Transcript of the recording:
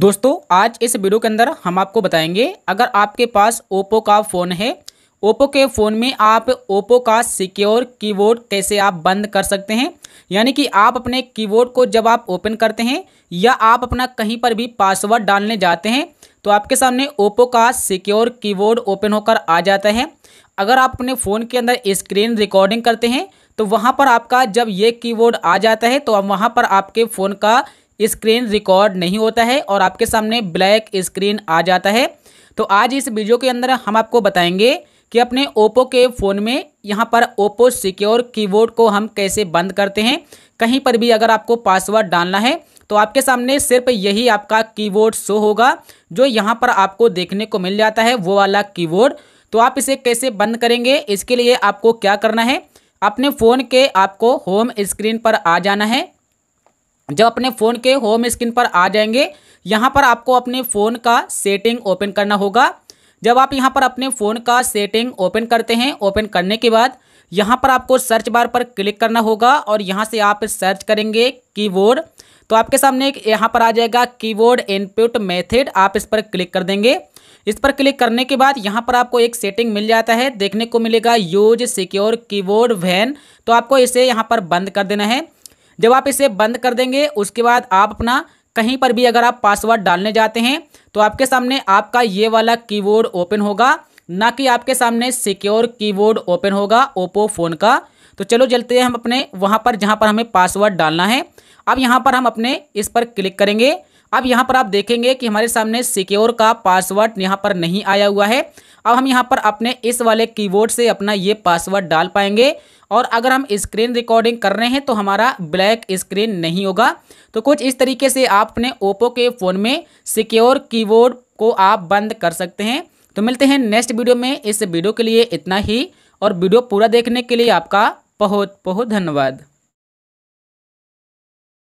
दोस्तों आज इस वीडियो के अंदर हम आपको बताएंगे अगर आपके पास ओप्पो का फ़ोन है ओप्पो के फ़ोन में आप ओप्पो का सिक्योर कीबोर्ड कैसे आप बंद कर सकते हैं यानी कि आप अपने कीबोर्ड को जब आप ओपन करते हैं या आप अपना कहीं पर भी पासवर्ड डालने जाते हैं तो आपके सामने ओप्पो का सिक्योर कीबोर्ड ओपन होकर आ जाता है अगर आप अपने फ़ोन के अंदर स्क्रीन रिकॉर्डिंग करते हैं तो वहाँ पर आपका जब ये कीबोर्ड आ जाता है तो वहाँ पर आपके फ़ोन का स्क्रीन रिकॉर्ड नहीं होता है और आपके सामने ब्लैक स्क्रीन आ जाता है तो आज इस वीडियो के अंदर हम आपको बताएंगे कि अपने ओप्पो के फ़ोन में यहाँ पर ओप्पो सिक्योर कीबोर्ड को हम कैसे बंद करते हैं कहीं पर भी अगर आपको पासवर्ड डालना है तो आपके सामने सिर्फ यही आपका कीबोर्ड शो होगा जो यहाँ पर आपको देखने को मिल जाता है वो वाला कीबोर्ड तो आप इसे कैसे बंद करेंगे इसके लिए आपको क्या करना है अपने फ़ोन के आपको होम स्क्रीन पर आ जाना है जब अपने फ़ोन के होम स्क्रीन पर आ जाएंगे यहाँ पर आपको अपने फ़ोन का सेटिंग ओपन करना होगा जब आप यहाँ पर अपने फ़ोन का सेटिंग ओपन करते हैं ओपन करने के बाद यहाँ पर आपको सर्च बार पर क्लिक करना होगा और यहाँ से आप सर्च करेंगे कीबोर्ड तो आपके सामने एक यहाँ पर आ जाएगा कीबोर्ड इनपुट मेथड आप इस पर क्लिक कर देंगे इस पर क्लिक करने के बाद यहाँ पर आपको एक सेटिंग मिल जाता है देखने को मिलेगा यूज सिक्योर कीबोर्ड वैन तो आपको इसे यहाँ पर बंद कर देना है जब आप इसे बंद कर देंगे उसके बाद आप अपना कहीं पर भी अगर आप पासवर्ड डालने जाते हैं तो आपके सामने आपका ये वाला कीबोर्ड ओपन होगा ना कि आपके सामने सिक्योर कीबोर्ड ओपन होगा ओप्पो फ़ोन का तो चलो चलते हैं हम अपने वहाँ पर जहाँ पर हमें पासवर्ड डालना है अब यहाँ पर हम अपने इस पर क्लिक करेंगे अब यहाँ पर आप देखेंगे कि हमारे सामने सिक्योर का पासवर्ड यहाँ पर नहीं आया हुआ है अब हम यहाँ पर अपने इस वाले कीबोर्ड से अपना ये पासवर्ड डाल पाएंगे और अगर हम स्क्रीन रिकॉर्डिंग कर रहे हैं तो हमारा ब्लैक स्क्रीन नहीं होगा तो कुछ इस तरीके से आप अपने ओप्पो के फ़ोन में सिक्योर कीबोर्ड को आप बंद कर सकते हैं तो मिलते हैं नेक्स्ट वीडियो में इस वीडियो के लिए इतना ही और वीडियो पूरा देखने के लिए आपका बहुत बहुत धन्यवाद